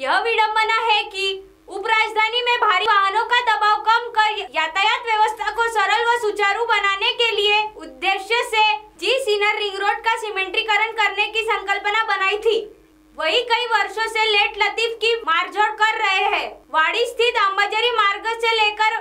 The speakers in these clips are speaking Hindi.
यह विडम्बना है कि उपराजधानी में भारी वाहनों का दबाव कम कर यातायात व्यवस्था को सरल व सुचारू बनाने के लिए उद्देश्य से जी सीनर रिंग रोड का सीमेंट्रीकरण करने की संकल्पना बनाई थी वही कई वर्षों से लेट लतीफ की मारझोड़ कर रहे हैं वाड़ी स्थित अम्बाजरी मार्ग से लेकर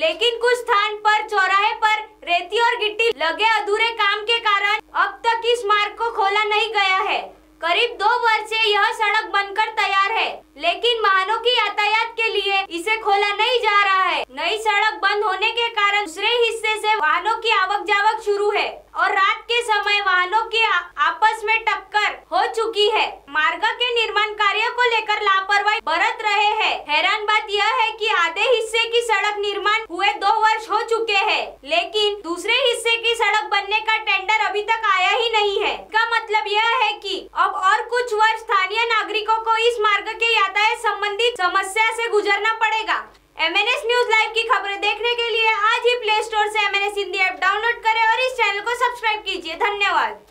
लेकिन कुछ स्थान पर चौराहे पर रेती और गिट्टी लगे अधूरे काम के कारण अब तक इस मार्ग को खोला नहीं गया है करीब दो वर्ष से यह सड़क बनकर तैयार है लेकिन वाहनों की यातायात के लिए इसे खोला नहीं जा रहा है नई सड़क बंद होने के कारण दूसरे हिस्से से वाहनों की आवक जावक शुरू है और रात के समय वाहनों की आपस में टक्कर हो चुकी है मार्ग के निर्माण का को लेकर लापरवाही बरत रहे हैं हैरान बात यह है कि आधे हिस्से की सड़क निर्माण हुए दो वर्ष हो चुके हैं लेकिन दूसरे हिस्से की सड़क बनने का टेंडर अभी तक आया ही नहीं है इसका मतलब यह है कि अब और कुछ वर्ष स्थानीय नागरिकों को इस मार्ग के यातायात संबंधित समस्या ऐसी गुजरना पड़ेगा एम न्यूज लाइव की खबरें देखने के लिए आज ही प्ले स्टोर ऐसी एम हिंदी ऐप डाउनलोड करें और इस चैनल को सब्सक्राइब कीजिए धन्यवाद